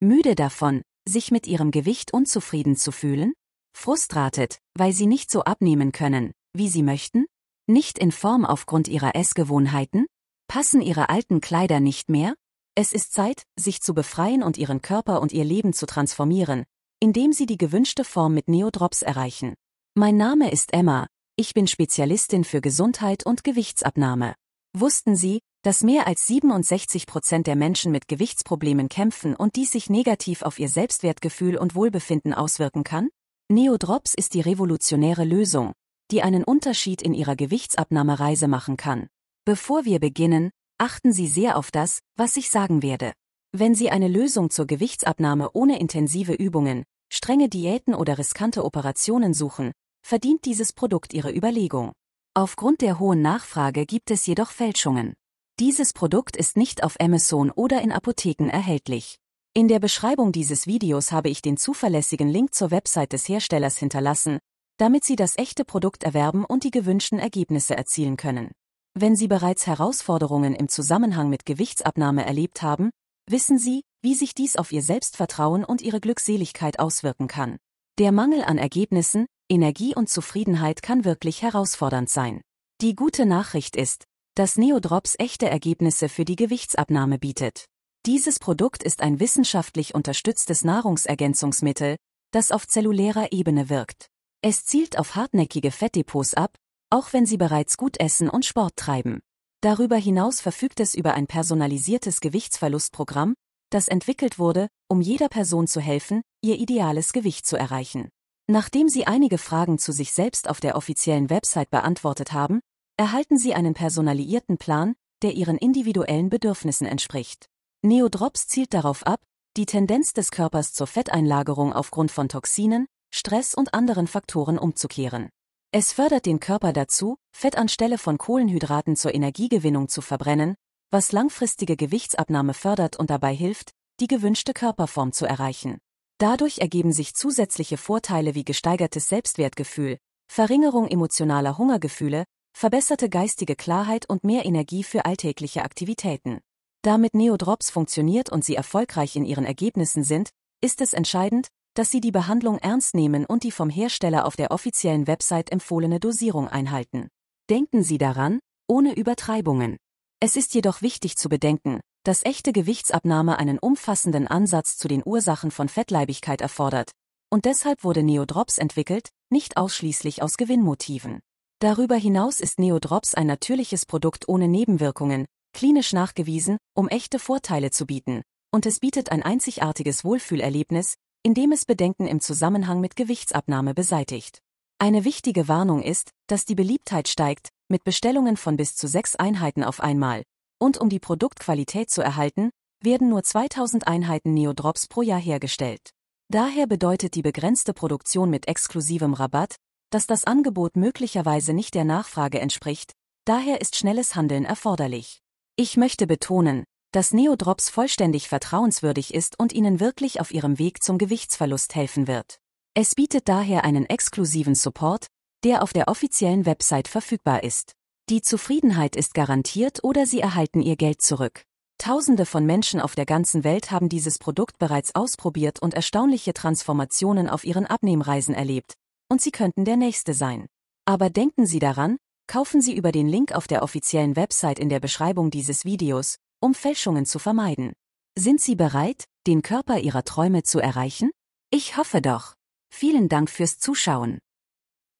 müde davon, sich mit ihrem Gewicht unzufrieden zu fühlen? Frustratet, weil sie nicht so abnehmen können, wie sie möchten? Nicht in Form aufgrund ihrer Essgewohnheiten? Passen ihre alten Kleider nicht mehr? Es ist Zeit, sich zu befreien und ihren Körper und ihr Leben zu transformieren, indem sie die gewünschte Form mit Neodrops erreichen. Mein Name ist Emma, ich bin Spezialistin für Gesundheit und Gewichtsabnahme. Wussten Sie, dass mehr als 67 Prozent der Menschen mit Gewichtsproblemen kämpfen und dies sich negativ auf ihr Selbstwertgefühl und Wohlbefinden auswirken kann? Neodrops ist die revolutionäre Lösung, die einen Unterschied in ihrer Gewichtsabnahmereise machen kann. Bevor wir beginnen, achten Sie sehr auf das, was ich sagen werde. Wenn Sie eine Lösung zur Gewichtsabnahme ohne intensive Übungen, strenge Diäten oder riskante Operationen suchen, verdient dieses Produkt Ihre Überlegung. Aufgrund der hohen Nachfrage gibt es jedoch Fälschungen. Dieses Produkt ist nicht auf Amazon oder in Apotheken erhältlich. In der Beschreibung dieses Videos habe ich den zuverlässigen Link zur Website des Herstellers hinterlassen, damit Sie das echte Produkt erwerben und die gewünschten Ergebnisse erzielen können. Wenn Sie bereits Herausforderungen im Zusammenhang mit Gewichtsabnahme erlebt haben, wissen Sie, wie sich dies auf Ihr Selbstvertrauen und Ihre Glückseligkeit auswirken kann. Der Mangel an Ergebnissen, Energie und Zufriedenheit kann wirklich herausfordernd sein. Die gute Nachricht ist, dass Neodrops echte Ergebnisse für die Gewichtsabnahme bietet. Dieses Produkt ist ein wissenschaftlich unterstütztes Nahrungsergänzungsmittel, das auf zellulärer Ebene wirkt. Es zielt auf hartnäckige Fettdepots ab, auch wenn Sie bereits gut essen und Sport treiben. Darüber hinaus verfügt es über ein personalisiertes Gewichtsverlustprogramm, das entwickelt wurde, um jeder Person zu helfen, ihr ideales Gewicht zu erreichen. Nachdem Sie einige Fragen zu sich selbst auf der offiziellen Website beantwortet haben, erhalten Sie einen personalisierten Plan, der Ihren individuellen Bedürfnissen entspricht. Neodrops zielt darauf ab, die Tendenz des Körpers zur Fetteinlagerung aufgrund von Toxinen, Stress und anderen Faktoren umzukehren. Es fördert den Körper dazu, Fett anstelle von Kohlenhydraten zur Energiegewinnung zu verbrennen, was langfristige Gewichtsabnahme fördert und dabei hilft, die gewünschte Körperform zu erreichen. Dadurch ergeben sich zusätzliche Vorteile wie gesteigertes Selbstwertgefühl, Verringerung emotionaler Hungergefühle, verbesserte geistige Klarheit und mehr Energie für alltägliche Aktivitäten. Damit Neodrops funktioniert und sie erfolgreich in ihren Ergebnissen sind, ist es entscheidend, dass sie die Behandlung ernst nehmen und die vom Hersteller auf der offiziellen Website empfohlene Dosierung einhalten. Denken Sie daran, ohne Übertreibungen. Es ist jedoch wichtig zu bedenken, dass echte Gewichtsabnahme einen umfassenden Ansatz zu den Ursachen von Fettleibigkeit erfordert, und deshalb wurde Neodrops entwickelt, nicht ausschließlich aus Gewinnmotiven. Darüber hinaus ist Neodrops ein natürliches Produkt ohne Nebenwirkungen, klinisch nachgewiesen, um echte Vorteile zu bieten, und es bietet ein einzigartiges Wohlfühlerlebnis, indem es Bedenken im Zusammenhang mit Gewichtsabnahme beseitigt. Eine wichtige Warnung ist, dass die Beliebtheit steigt, mit Bestellungen von bis zu sechs Einheiten auf einmal, und um die Produktqualität zu erhalten, werden nur 2000 Einheiten Neodrops pro Jahr hergestellt. Daher bedeutet die begrenzte Produktion mit exklusivem Rabatt, dass das Angebot möglicherweise nicht der Nachfrage entspricht, daher ist schnelles Handeln erforderlich. Ich möchte betonen, dass Neodrops vollständig vertrauenswürdig ist und Ihnen wirklich auf Ihrem Weg zum Gewichtsverlust helfen wird. Es bietet daher einen exklusiven Support, der auf der offiziellen Website verfügbar ist. Die Zufriedenheit ist garantiert oder Sie erhalten Ihr Geld zurück. Tausende von Menschen auf der ganzen Welt haben dieses Produkt bereits ausprobiert und erstaunliche Transformationen auf ihren Abnehmreisen erlebt, und Sie könnten der Nächste sein. Aber denken Sie daran, kaufen Sie über den Link auf der offiziellen Website in der Beschreibung dieses Videos, um Fälschungen zu vermeiden. Sind Sie bereit, den Körper Ihrer Träume zu erreichen? Ich hoffe doch. Vielen Dank fürs Zuschauen.